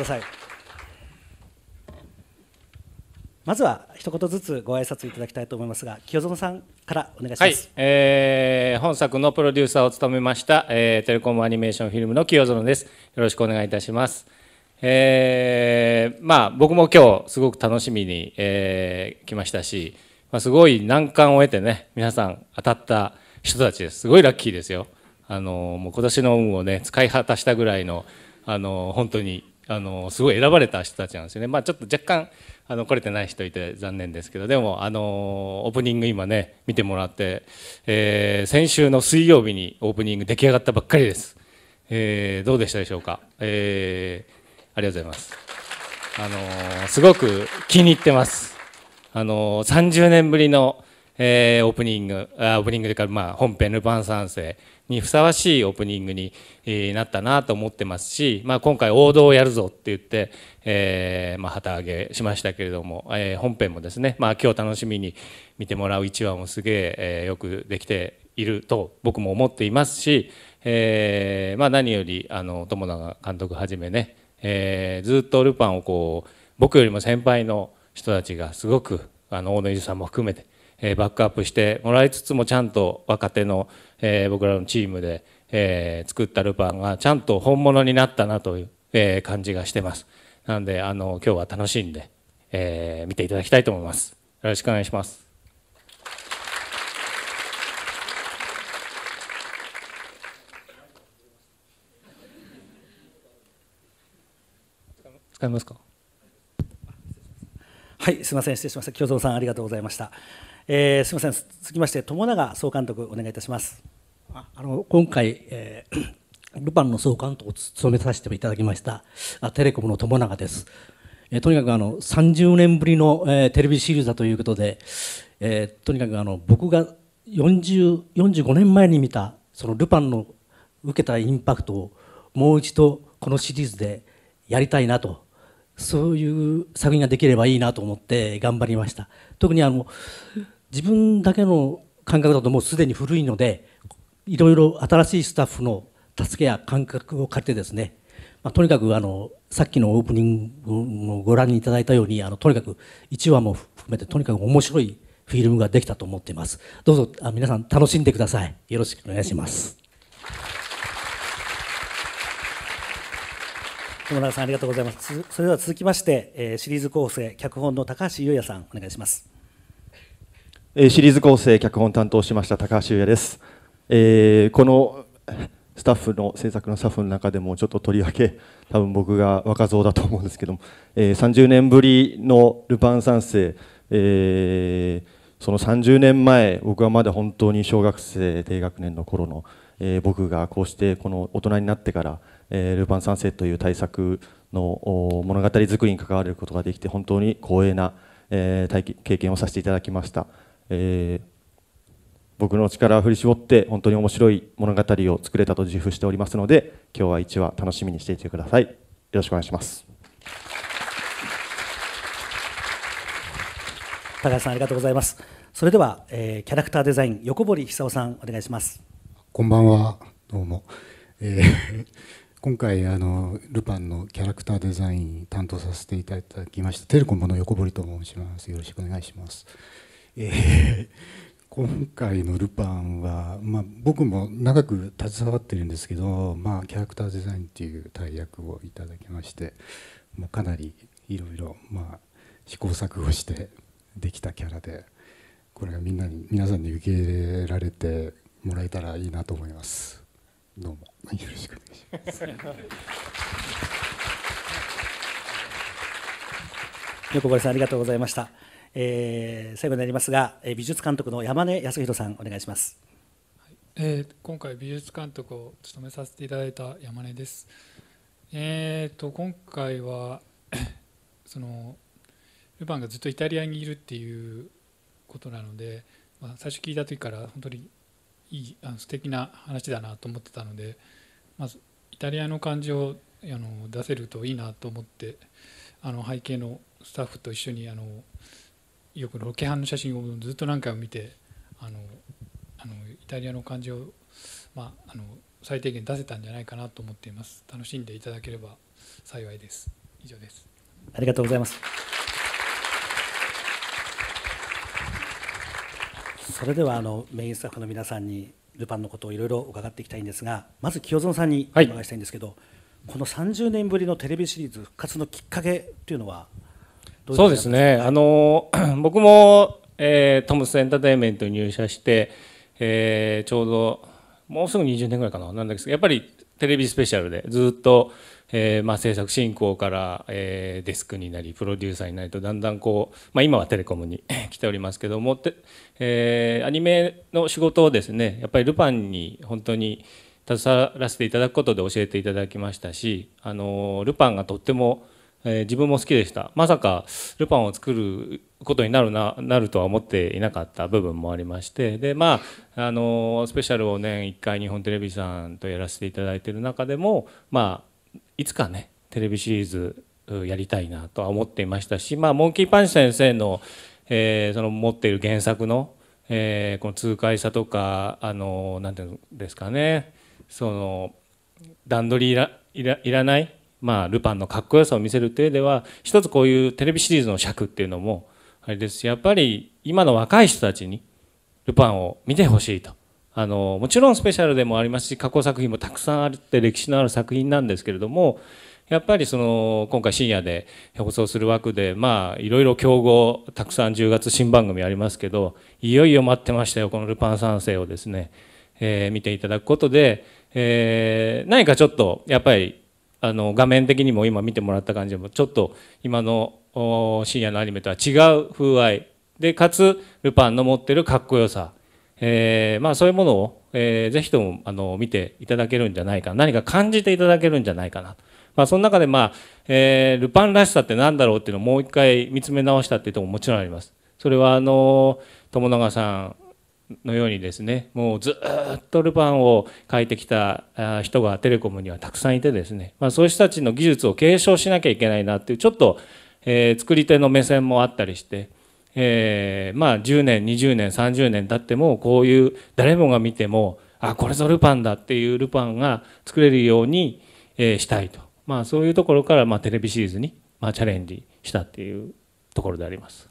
くださいまずは一言ずつご挨拶いただきたいと思いますが清園さんからお願いします、はい、えー、本作のプロデューサーを務めました、えー、テレコムアニメーションフィルムの清園ですよろしくお願いいたしますえー、まあ僕も今日すごく楽しみに、えー、来ましたし、まあ、すごい難関を得てね皆さん当たった人たちですすごいラッキーですよあのもう今年の運をね使い果たしたぐらいのあの本当にあのすごい選ばれた人たちなんですよね、まあ、ちょっと若干あの来れてない人いて残念ですけどでもあのオープニング今ね見てもらって、えー、先週の水曜日にオープニング出来上がったばっかりです、えー、どうでしたでしょうか、えー、ありがとうございますあのすごく気に入ってますあの30年ぶりのえー、オープニングあオープニングというか、まあ、本編「ルパン三世」にふさわしいオープニングに、えー、なったなと思ってますし、まあ、今回王道をやるぞって言って、えーまあ、旗揚げしましたけれども、えー、本編もですね、まあ、今日楽しみに見てもらう1話もすげええー、よくできていると僕も思っていますし、えーまあ、何よりあの友永監督はじめね、えー、ずっとルパンをこう僕よりも先輩の人たちがすごくあの大野ゆさんも含めてえバックアップしてもらいつつもちゃんと若手の、え僕らのチームで、え作ったルパンがちゃんと本物になったなという、え感じがしてますなんであの今日は楽しんで、え見ていただきたいと思いますよろしくお願いしますますかはいすみません失礼しました京蔵さんありがとうございましたえー、すみません、続きまして、友永総監督、お願いいたしますあの今回、えー、ルパンの総監督を務めさせていただきましたあ、テレコムの友永です。えー、とにかくあの30年ぶりの、えー、テレビシリーズだということで、えー、とにかくあの僕が4 45年前に見た、そのルパンの受けたインパクトを、もう一度このシリーズでやりたいなと。そういう作品ができればいいなと思って頑張りました。特にあの自分だけの感覚だともうすでに古いのでいろいろ新しいスタッフの助けや感覚を借りてですね、まあ、とにかくあのさっきのオープニングをご覧いただいたようにあのとにかく1話も含めてとにかく面白いフィルムができたと思っていますどうぞあ皆さん楽しんでくださいよろしくお願いします友村さんありがとうございますそれでは続きましてえシリーズ構成脚本の高橋優也さんお願いしますシリーズ構成脚本担当しました高橋優也です、えー、このスタッフの制作のスタッフの中でもちょっととりわけ多分僕が若造だと思うんですけども、えー、30年ぶりの「ルパン三世」えー、その30年前僕はまだ本当に小学生低学年の頃の、えー、僕がこうしてこの大人になってから、えー、ルパン三世という大作の物語作りに関わることができて本当に光栄な、えー、経験をさせていただきました。えー、僕の力を振り絞って本当に面白い物語を作れたと自負しておりますので今日は1話楽しみにしていてくださいよろしくお願いします高橋さんありがとうございますそれでは、えー、キャラクターデザイン横堀久夫さんお願いしますこんばんはどうも、えー、今回あのルパンのキャラクターデザイン担当させていただきましたテレコムの横堀と申しますよろしくお願いしますえー、今回の「ルパンは」まあ、僕も長く携わってるんですけど、まあ、キャラクターデザインっていう大役をいただきましてもうかなりいろいろ試行錯誤してできたキャラでこれがみんなに皆さんに受け入れられてもらえたらいいなと思います。どうもよろしくお願いします。横堀さんありがとうございました。えー、最後になりますが、え美術監督の山根康弘さんお願いします、えー、今回美術監督を務めさせていただいた山根です、えーと、と今回は そのルパンがずっとイタリアにいるっていうことなので、まあ、最初聞いた時から本当にいいあの素敵な話だなと思ってたのでまずイタリアの感じをあの出せるといいなと思ってあの背景のスタッフと一緒にあのよくロケハンの写真をずっと何回も見てあのあのイタリアの感じを、まあ、あの最低限出せたんじゃないかなと思っています楽しんでいただければ幸いです以上ですありがとうございますそれではあのメインスタッフの皆さんにルパンのことをいろいろ伺っていきたいんですがまず清園さんにお伺いしたいんですけど、はい、この30年ぶりのテレビシリーズ復活のきっかけというのはそうですね、あの 僕も、えー、トムスエンターテインメントに入社して、えー、ちょうどもうすぐ20年ぐらいかな、なんですけど、やっぱりテレビスペシャルでずっと、えー、まあ、制作進行から、えー、デスクになりプロデューサーになりとだんだんこう、まあ、今はテレコムに 来ておりますけどもて、えー、アニメの仕事をですねやっぱりルパンに本当に携わらせていただくことで教えていただきましたしあのルパンがとってもえー、自分も好きでしたまさかルパンを作ることになるななるとは思っていなかった部分もありましてでまあ、あのスペシャルを年、ね、1回日本テレビさんとやらせていただいている中でも、まあ、いつかねテレビシリーズやりたいなとは思っていましたし、まあ、モンキーパンチ先生の,、えー、その持っている原作の,、えー、この痛快さとかあのなていうんですかねその段取りいらいらいらないまあ、ルパンのかっこよさを見せるという上では一つこういうテレビシリーズの尺っていうのもあれですしやっぱり今の若い人たちにルパンを見てほしいとあのもちろんスペシャルでもありますし過去作品もたくさんあるって歴史のある作品なんですけれどもやっぱりその今回深夜で放送する枠でまあいろいろ競合たくさん10月新番組ありますけどいよいよ待ってましたよこの「ルパン三世」をですね、えー、見ていただくことで、えー、何かちょっとやっぱりあの画面的にも今見てもらった感じでもちょっと今の深夜のアニメとは違う風合いでかつルパンの持ってるかっこよさ、えー、まあ、そういうものを、えー、ぜひともあの見ていただけるんじゃないか何か感じていただけるんじゃないかなまあ、その中で、まあえー、ルパンらしさって何だろうっていうのをもう一回見つめ直したっていうとこももちろんあります。それはあの友永さんのようにですねもうずっとルパンを書いてきた人がテレコムにはたくさんいてですね、まあ、そういう人たちの技術を継承しなきゃいけないなっていうちょっと、えー、作り手の目線もあったりして、えー、まあ10年20年30年経ってもこういう誰もが見てもあこれぞルパンだっていうルパンが作れるように、えー、したいと、まあ、そういうところから、まあ、テレビシリーズに、まあ、チャレンジしたっていうところであります。